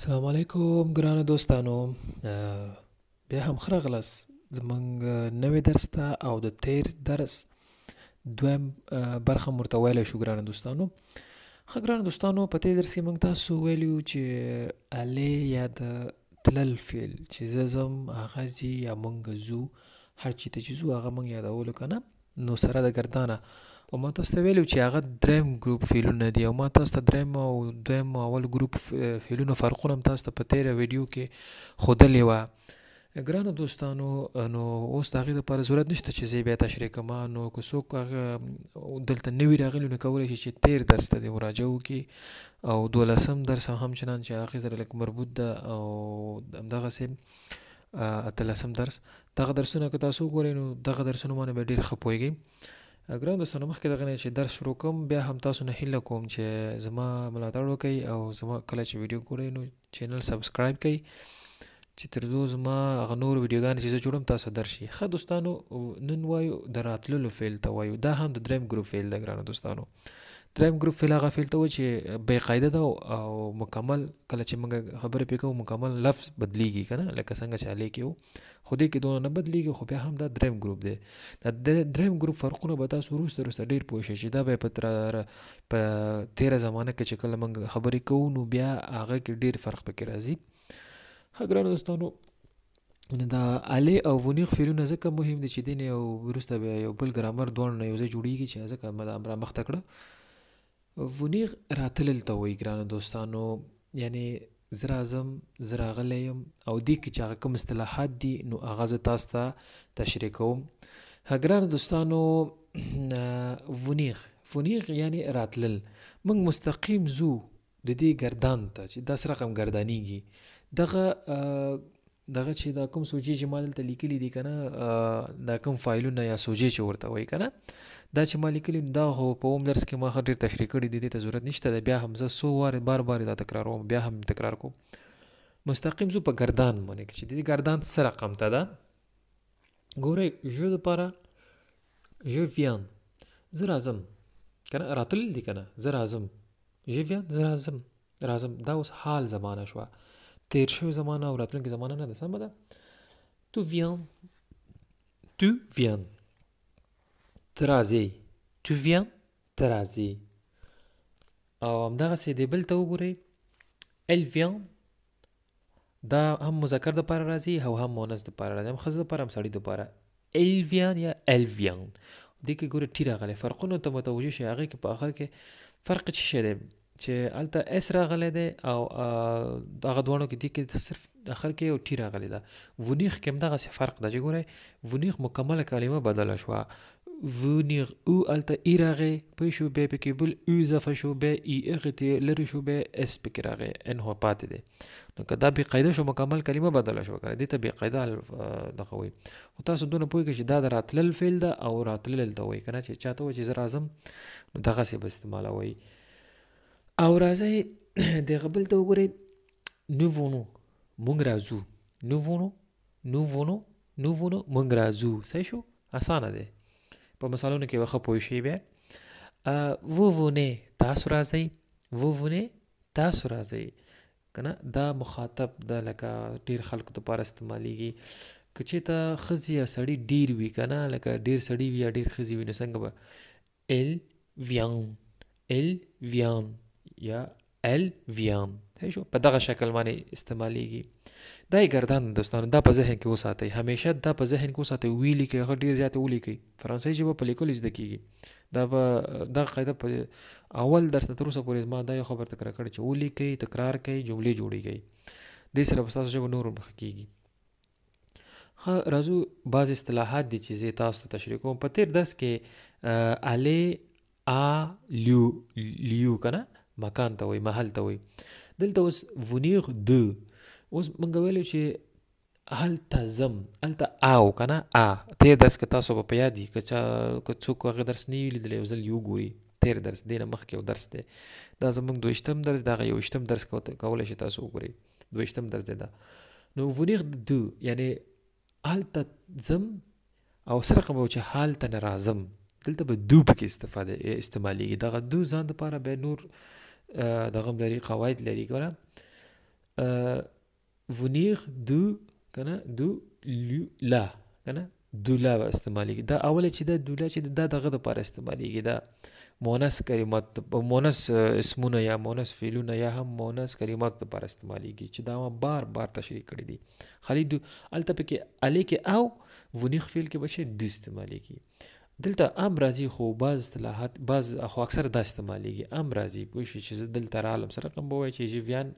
سلام علیکم ګران دوستانو بیا هم خرغلس زمنګ نوې درس ته او د تیر درس دویم برخه مرتویل شو ګران دوستانو خ ګران دوستانو په تیر درس کې موږ تاسو ویلو چې الی یا د تلل فعل چې زم هغه زی یا موږ زو هر چی ته چې زو هغه موږ یادول کنه نو سره د ګردانه او ما تاسو ته ویلو چې هغه دریم ګروپ فیلونه دي او ما تاسو ته دریم او دویم اول ګروپ فیلونو فرقونه تاسو ته په تیر ویډیو کې خودلې و ګرانو دوستانو نو اوس دا غي د پر ضرورت نشته چې زی بیا تشریح کما نو کو څوک دلته نوی راغلی نو کولای شي چې تیر درس ته وراجو کې او دولسم درس هم چنان چې اخر سره لک مربوط ده او دغه سیم اتلسم درس دغه درسونه که تاسو وګورئ نو دغه درسونه باندې به ډیر خپويږي ګران دوستانو مخکې دغه نه چې درس شروع کوم بیا هم تاسو نه هیله کوم چې زما ملاتړ وکړئ او زما کله چې ویډیو ګورئ نو چینل سبسکرایب کړئ چې تر دوه زما غ نور ویډیوګان چې جوړم تاسو درشي خا دوستانو نن وایو دراتلو فیل ته وایو دا هم د دریم ګروپ فیل د ګرانو دوستانو دریم ګروپ فعل هغه فعل ته و چې بې قاعده ده او مکمل کله چې موږ خبره پې کوو مکمل لفظ بدلیږي کنه لکه څنګه چې الی کې وو خو دې کې دونه نه بدلیږي خو بیا هم دا دریم ګروپ دی دا دریم ګروپ فرقونه به تاسو وروسته وروسته ډېر پوه شئ چې دا به په تر په تیره زمانه کې چې کله موږ خبرې کوو نو بیا هغه کې ډېر فرق پکې راځي ښه ګرانو دوستانو نو دا الی او ونیغ فعلونه ځکه مهم دي چې دین او وروسته بیا یو بل ګرامر دوه نه یو ځای جوړیږي چې ځکه ما دا امره مخته کړه ونیغ راتلل ته وای ګران دوستانو یعنی زرا اعظم زرا غلیم او دې کې چې کوم اصطلاحات دي نو اغاز تاسو ته تشریح کوم هګران دوستانو ونیغ فونیغ یعنی راتلل موږ مستقیم زو د دې گردان ته چې داس رقم گردانیږي دغه دغه چې دا کوم سوجي جمال ته لیکلي دي کنه دا کوم فایلونه یا سوجي چې ورته وای کنه دا چې مالکلی دا هو په اوم درس کې ما ډیر تشریح کړی دی د ضرورت نشته دا بیا هم زه سو واره بار بار دا تکراروم بیا هم تکرار کوم مستقیم زو په گردان باندې چې د گردان سره رقم ته دا ګوره جو د پاره جو ویان زه راځم کنه راتل دي کنه زه راځم جو ویان زه راځم راځم دا اوس حال زمانہ شو تیر شو زمانہ او راتلونکي زمانہ نه ده سم ده تو ویان تو ویان ترازی تو وین ترازی او همدغه سې دی بل ته وګورئ ال وین دا هم مذکر د پاره راځي او هم مؤنث د پاره راځي هم ښځه د پاره هم سړی د پاره ال وین یا ال وین دې کې ګوره ټی راغلی فرقونو ته متوجه شئ هغې کې په آخر کې فرق څه شی دی چې الته اس راغله ده او دغه دوانو کې دي کې صرف اخر کې یو ټی راغلی ده ونیخ کې هم دغه فرق ده چې ګوره ونیخ e e مکمل کلمه بدله شوه ونیغ او الته ایرغه په شو به په کې بل او اضافه شو به ای اغه ته لری شو به اس په کې راغه ان هو پاتې ده نو کدا به قاعده شو مکمل کلمه بدل شو کړه دته به قاعده دغه وي او تاسو دونه پوي کې چې دا دراتلل فعل ده او راتلل ده وي کنه چې چاته و چې زرازم نو دغه سه به استعمالوي او راځي د غبل ته وګورئ نو وونو مونږ راځو نو وونو نو وونو نو وونو مونږ راځو صحیح شو اسانه ده په مثالونو کې واخه پوه شئ بیا وو وونه تاسو راځي وو وونه تاسو راځي کنه دا مخاطب د لکه ډیر خلکو لپاره استعماليږي کچې ته خزي یا سړی ډیر وی کنه لکه ډیر سړی وی یا ډیر خزي وی نو څنګه به ال ویان ال ویان یا الویام صحیح شو په دغه شکل باندې استعمالېږي دا ګردان دوستانو دا په ذهن کې وساتئ همیشه دا په ذهن کې وساتئ ویلي کې هغه ډیر زیات ولي کوي فرانسوي ژبه په لیکلو زده کیږي دا به دا قاعده په اول درس تر اوسه پورې ما دا یو خبر تکرار کړ چې ولي کوي تکرار کوي جملې جوړيږي د سره په تاسو ژبه نور مخ کیږي خا رازو بعض اصطلاحات دي چې تاسو ته تشریح کوم په تیر درس کې الی ا لیو لیو کنه مکان ته وای محل ته وای دلته اوس ونیغ د اوس مونږ ویلو چې هل تزم هل ته او کنه ا ته درس کې تاسو په یاد دي که چا که څوک هغه درس نه ویلی دلې وزل یو ګوري تیر درس دینه مخکې یو درس دی دا زمونږ دوشتم درس دا یو شتم درس کولای شي تاسو وګورئ دوشتم درس دی دا نو ونیغ د یعنی هل تزم او سره کوم چې حال ته ناراضم دلته به دو پکې استفاده استعمالي دغه دو ځان لپاره به نور دغه لري قواعد لري ګوره ونیر دو کنه دو لا کنه دولا به استعمالي دا اوله چې دا دولا چې دا دغه لپاره استعمالي دا مونس کلمات مونس اسمونه یا مونس فعلونه یا هم مونس کلمات لپاره استعمالیږي چې دا ما بار بار تشریح کړی دي خالي دو الته پکې الی کې او ونیخ فعل کې بشه د استعمالیږي دلته ام راځي خو بعض اصطلاحات بعض خو اکثر دا استعمالیږي ام راځي پوه شي چې زه دلته رالم سره کوم بوای چې جیویان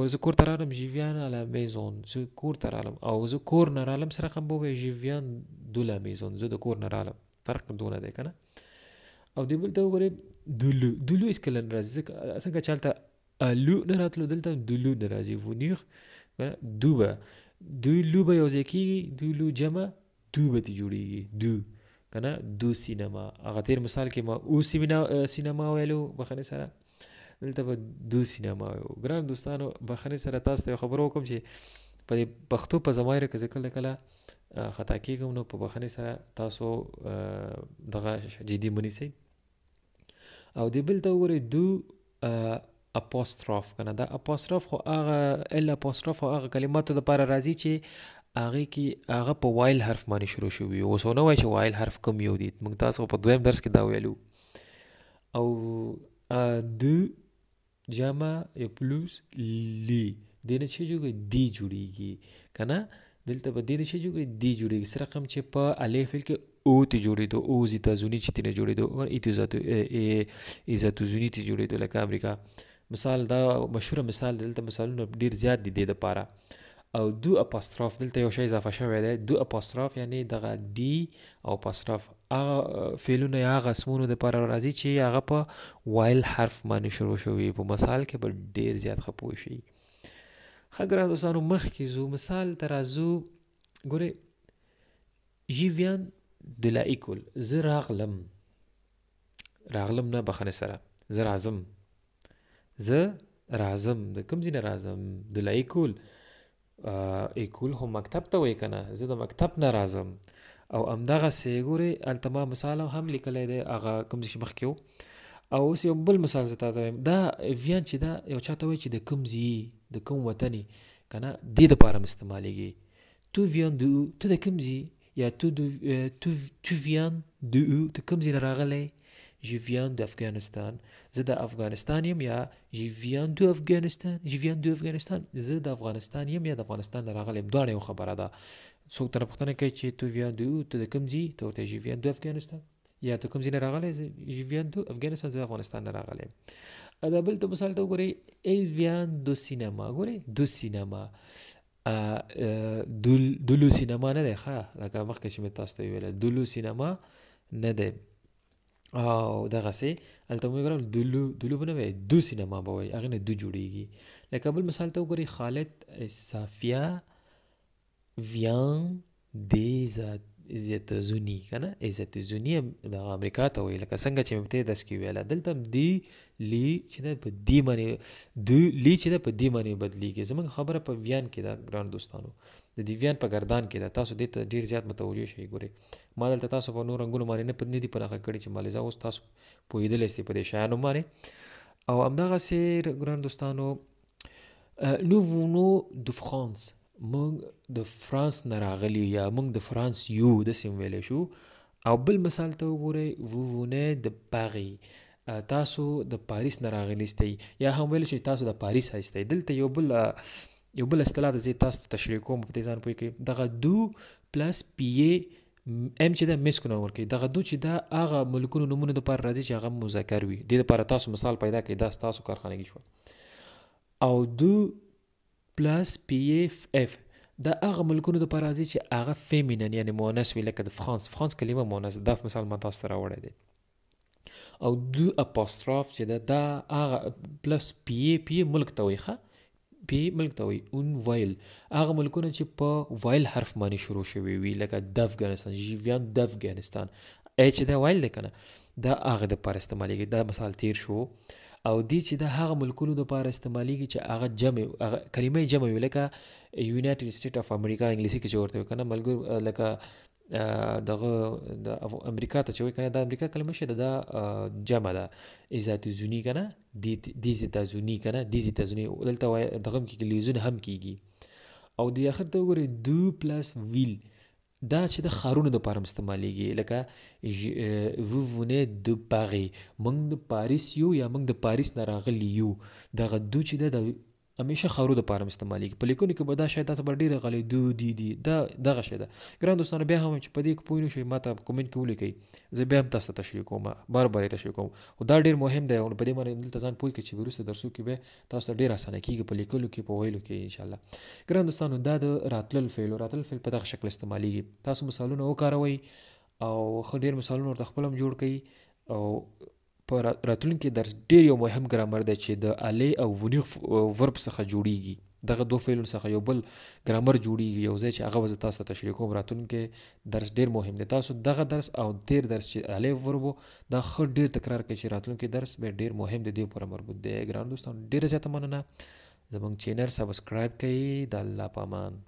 ګور زه کور ته رالم جیویان اله میزون زه کور ته رالم او زه کور نه رالم سره کوم بوای جیویان دوله میزون زه د کور نه رالم فرق دونه دی کنه او دی بلته وګورې دلو دلو اس کلن راځي څنګه چالتہ الو نه راتلو دلته دلو نه راځي ونیخ دوبه دلو به یو ځکه دلو جمع دوبه ته جوړیږي دو کنه دو سینما هغه تیر مثال کې ما او سینما سینما ویلو بخنه سره دلته به دو سینما ویو ګران دوستانو بخنه سره تاسو ته خبرو کوم چې په پښتو په زمایره کې ځکه کله خطا کیږم نو په بخنه سره تاسو دغه جدي منیسي او دی بل ته وګورئ دو اپوستروف کنه دا اپوستروف خو هغه ال اپوستروف او هغه کلماتو د لپاره راځي چې هغه کې هغه په وایل حرف باندې شروع شوی او سونه وای چې وایل حرف کم یو دی موږ تاسو په دویم درس کې دا ویلو او د جمع یا پلس لی دنه چې جوړه دی جوړیږي کنه دلته به دنه چې جوړه دی جوړیږي سره کم چې په الف کې او ته جوړیدو او زیتا زونی چې تنه جوړیدو او ایتو زاتو ایزاتو زونی ته جوړیدو لکه امریکا مثال دا مشهور مثال دلته مثالونه ډیر زیات دي د لپاره او دو اپاستراف دلته یو شی اضافه شوی دی دو اپاستراف یعنی دغه دی او اپاستراف هغه فعلونه یا هغه اسمونو د پر راځي چې هغه په وایل حرف باندې شروع شوی په مثال کې به ډیر زیات خپوي شي خګر دوستانو مخ کې زو مثال ترازو ګوره جیویان د لا ایکول زه راغلم راغلم نه بخنه سره زه راځم زه راځم د کوم ځای راځم د لا ایکول ایکول هم مکتب ته وای کنه زه د مکتب نه راځم او امداغه سیګوري التما مثال هم لیکلې دی هغه کوم شي مخکیو او اوس یو بل مثال زه تاسو دا ویان چې دا یو چاته وای چې د کوم زی د کوم وطني کنه د دې لپاره استعمالېږي تو ویان دو ته د کوم زی یا تو دو تو, تو ویان دو ته کوم زی راغلی ژویان د افغانستان زه د افغانستان یم یا ژویان د افغانستان ژویان د افغانستان زه د افغانستان یم یا د افغانستان راغلم دا یو خبره ده څوک تر پوښتنه کوي چې تو ویان دو ته کوم ځای ته ورته ژویان د افغانستان یا ته کوم ځای راغلی ژویان دو افغانستان زه افغانستان نه راغلی دا بل ته مثال ته وګورئ ال ویان دو سینما ګورئ دو سینما دلو سینما نه دی ښه لکه مخکې چې مې تاسو ته ویل دلو سینما نه دی او دغه سي الته موږ ګرام دلو دلو بنوي دو سینما به وي هغه نه دو جوړیږي لکه بل مثال ته وګوري خالد صافیا ویان دیزات عزت زونی کنه عزت زونی د امریکا ته وی لکه څنګه چې مته داس کې ویل دلته دی لی چې د په دی باندې دی لی چې د په دی باندې بدلیږي زموږ خبره په بیان کې دا ګران دوستانو د دیویان په گردان کې دا تاسو دې ته ډیر زیات متوجه شئ ګوري ما دلته تاسو په نور رنگونو باندې نه پدنی دی پناخه کړی چې مالزا اوس تاسو پویدل استي په دې شایانو باندې او همدغه سیر ګران دوستانو نو وونو د فرانس موږ د فرانس نه راغلی یا موږ د فرانس یو د سیم ویل شو او بل مثال ته وګورئ وونه د پاری تاسو د پاریس نه راغلی یا هم ویل شي تاسو د پاریس هستی دلته یو بل یو بل اصطلاح د زی تاسو تشریح کوم په ځان پوي کې دغه دو پلس پی ای ام چې دا مس کو نور کوي دغه دو چې دا هغه ملکونو نمونه د پر راځي چې هغه مذکر وي د لپاره تاسو مثال پیدا کړئ دا تاسو کارخانه کې شو او دو پلس پی اف اف دا هغه ملکونو د پر راځي چې هغه فیمینن یعنی مؤنث وي لکه د فرانس فرانس کلمه مؤنث دا مثال ما تاسو ته راوړی دی او دو اپوستراف چې دا دا هغه پلس پی پی ملک ته وي ښه په ملک ته وي اون وایل هغه ملکونه چې په وایل حرف باندې شروع شوی وي لکه د افغانستان ژوند د افغانستان اچ دا وایل دی کنه دا هغه د پر استعمالیږي دا مثال تیر شو او دی چې دا هغه ملکونو د پر استعمالیږي چې هغه جمع هغه کلمې جمع وي لکه یونایټډ سټیټ اف امریکا انګلیسي کې جوړته کنه ملګر لکه دغه د امریکا ته چې وای کنه د امریکا کلمه شه د جمع ده ایزات زونی کنه د دیز د زونی کنه دیز د زونی دلته وای دغه کې لیزون هم کیږي او د اخر ته وګورئ دو پلس ویل دا چې د خارونو د پاره استعمالیږي لکه وو ونه د پاری موږ د پاریس یو یا موږ د پاریس نه راغلی یو دغه دو چې د همیشه خارو د پاره استعمالیږي په لیکونو کې به دا شاید تاسو ډیره غلې دو دی دی دا دغه شی ده ګران دوستانو بیا هم چې په دې کې پوینو شئ ماته کومنټ کې ولیکئ زه بیا هم تاسو ته تشریح کوم بار بار تشریح کوم خو دا ډیر مهم دی او په دې باندې دلته ځان پوي کې چې ویروس درسو کې به تاسو ته ډیر اسانه کیږي په لیکلو کې په ویلو کې ان شاء الله ګران دوستانو دا د راتلل فعل او راتلل فعل په دغه شکل استعمالیږي تاسو مثالونه وکاروئ او خو ډیر مثالونه ورته خپلم جوړ کړئ او په راتلونکي درس ډیر یو مهم ګرامر دی چې د الی او ونیغ ورب څخه جوړیږي دغه دوه فعلونو څخه یو بل ګرامر جوړیږي یو ځای چې هغه وز تاسو ته تشریح کوم راتلونکي درس ډیر مهم دی تاسو دغه درس او ډیر درس چې الی وربو دا خو ډیر تکرار کوي چې راتلونکي درس به ډیر مهم دی دی پر مربوط دی ګران دوستانو ډیر زیاته مننه زمونږ چینل سبسکرایب کړئ د الله پامان